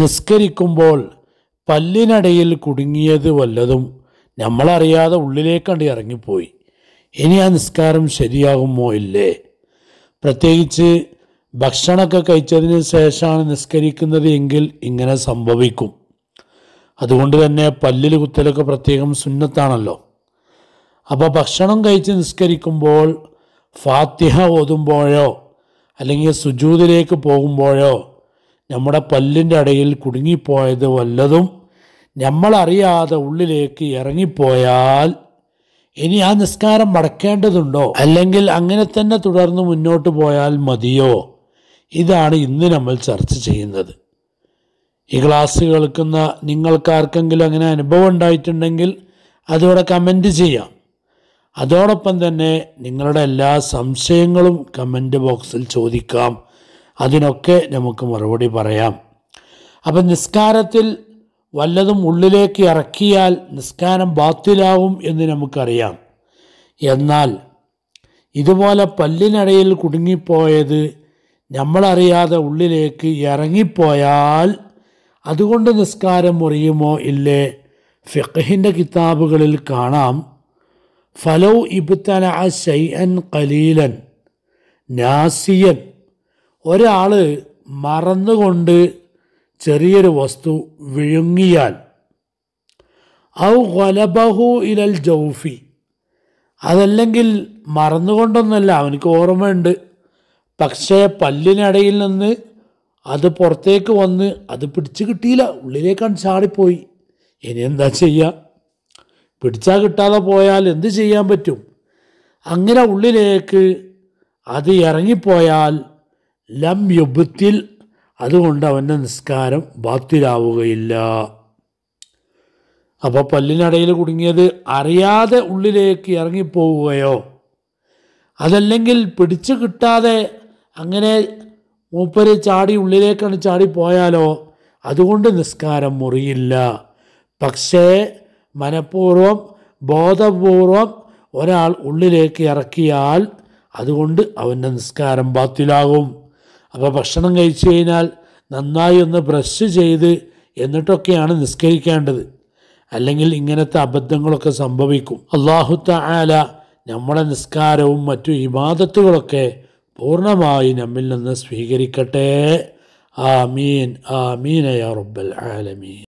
നിസ്കരിക്കുമ്പോൾ പല്ലിനടയിൽ കുടുങ്ങിയത് വല്ലതും നമ്മളറിയാതെ ഉള്ളിലേക്കണ്ട് ഇറങ്ങിപ്പോയി ഇനി ആ നിസ്കാരം ശരിയാകുമോ ഇല്ലേ പ്രത്യേകിച്ച് ഭക്ഷണമൊക്കെ കഴിച്ചതിന് ശേഷമാണ് നിസ്കരിക്കുന്നത് എങ്കിൽ ഇങ്ങനെ സംഭവിക്കും അതുകൊണ്ട് തന്നെ പല്ലിൽ കുത്തലൊക്കെ പ്രത്യേകം സുന്നത്താണല്ലോ അപ്പോൾ ഭക്ഷണം കഴിച്ച് നിസ്കരിക്കുമ്പോൾ ഫാത്തിഹ ഓതുമ്പോഴോ അല്ലെങ്കിൽ സുജൂതിലേക്ക് പോകുമ്പോഴോ നമ്മുടെ പല്ലിൻ്റെ അടയിൽ കുടുങ്ങിപ്പോയത് വല്ലതും നമ്മളറിയാതെ ഉള്ളിലേക്ക് ഇറങ്ങിപ്പോയാൽ ഇനി ആ നിസ്കാരം മടക്കേണ്ടതുണ്ടോ അല്ലെങ്കിൽ അങ്ങനെ തന്നെ തുടർന്ന് മുന്നോട്ട് പോയാൽ മതിയോ ഇതാണ് ഇന്ന് നമ്മൾ ചർച്ച ചെയ്യുന്നത് ഈ ക്ലാസ് കേൾക്കുന്ന നിങ്ങൾക്കാർക്കെങ്കിലും അങ്ങനെ അനുഭവം ഉണ്ടായിട്ടുണ്ടെങ്കിൽ അതോടെ കമൻറ്റ് ചെയ്യാം അതോടൊപ്പം തന്നെ നിങ്ങളുടെ എല്ലാ സംശയങ്ങളും കമൻറ്റ് ബോക്സിൽ ചോദിക്കാം അതിനൊക്കെ നമുക്ക് മറുപടി പറയാം അപ്പം നിസ്കാരത്തിൽ വല്ലതും ഉള്ളിലേക്ക് ഇറക്കിയാൽ നിസ്കാരം ബാത്തിലാവും എന്ന് നമുക്കറിയാം എന്നാൽ ഇതുപോലെ പല്ലിനടയിൽ കുടുങ്ങിപ്പോയത് നമ്മളറിയാതെ ഉള്ളിലേക്ക് ഇറങ്ങിപ്പോയാൽ അതുകൊണ്ട് നിസ്കാരം മുറിയുമോ ഇല്ലേ ഫിഖഹിൻ്റെ കിതാബുകളിൽ കാണാം ഫലൗ ഇബ്തല അൻ കലീലൻ നാസിയൻ ഒരാൾ മറന്നുകൊണ്ട് ചെറിയൊരു വസ്തു വിഴുങ്ങിയാൽ ഔ കൊലബഹു ഇലൽ ജൗഫി അതല്ലെങ്കിൽ മറന്നുകൊണ്ടൊന്നല്ല അവനക്ക് ഓർമ്മയുണ്ട് പക്ഷേ പല്ലിനടയിൽ നിന്ന് അത് പുറത്തേക്ക് വന്ന് അത് പിടിച്ച് കിട്ടിയില്ല ഉള്ളിലേക്കാണ് ചാടിപ്പോയി ഇനി എന്താ ചെയ്യുക പിടിച്ചാൽ കിട്ടാതെ പോയാൽ എന്ത് ചെയ്യാൻ പറ്റും അങ്ങനെ ഉള്ളിലേക്ക് അത് ഇറങ്ങിപ്പോയാൽ ലം യുബത്തിൽ അതുകൊണ്ട് അവൻ്റെ നിസ്കാരം ബാത്തിലാവുകയില്ല അപ്പോൾ പല്ലിനടയിൽ കുടുങ്ങിയത് അറിയാതെ ഉള്ളിലേക്ക് ഇറങ്ങിപ്പോവുകയോ അതല്ലെങ്കിൽ പിടിച്ചു കിട്ടാതെ അങ്ങനെ മൂപ്പര് ചാടി ഉള്ളിലേക്കാണ് ചാടിപ്പോയാലോ അതുകൊണ്ട് നിസ്കാരം മുറിയില്ല പക്ഷേ മനഃപൂർവം ബോധപൂർവം ഒരാൾ ഉള്ളിലേക്ക് ഇറക്കിയാൽ അതുകൊണ്ട് അവൻ്റെ നിസ്കാരം ബാത്തിലാകും അപ്പോൾ ഭക്ഷണം കഴിച്ചു കഴിഞ്ഞാൽ നന്നായി ഒന്ന് ബ്രഷ് ചെയ്ത് എന്നിട്ടൊക്കെയാണ് നിസ്കരിക്കേണ്ടത് അല്ലെങ്കിൽ ഇങ്ങനത്തെ അബദ്ധങ്ങളൊക്കെ സംഭവിക്കും അള്ളാഹു താല നമ്മുടെ നിസ്കാരവും മറ്റു ഇബാദത്തുകളൊക്കെ പൂർണ്ണമായി നമ്മിൽ നിന്ന് സ്വീകരിക്കട്ടെ ആമീൻ ആമീൻ യാ റബ്ബൽ ആലമീൻ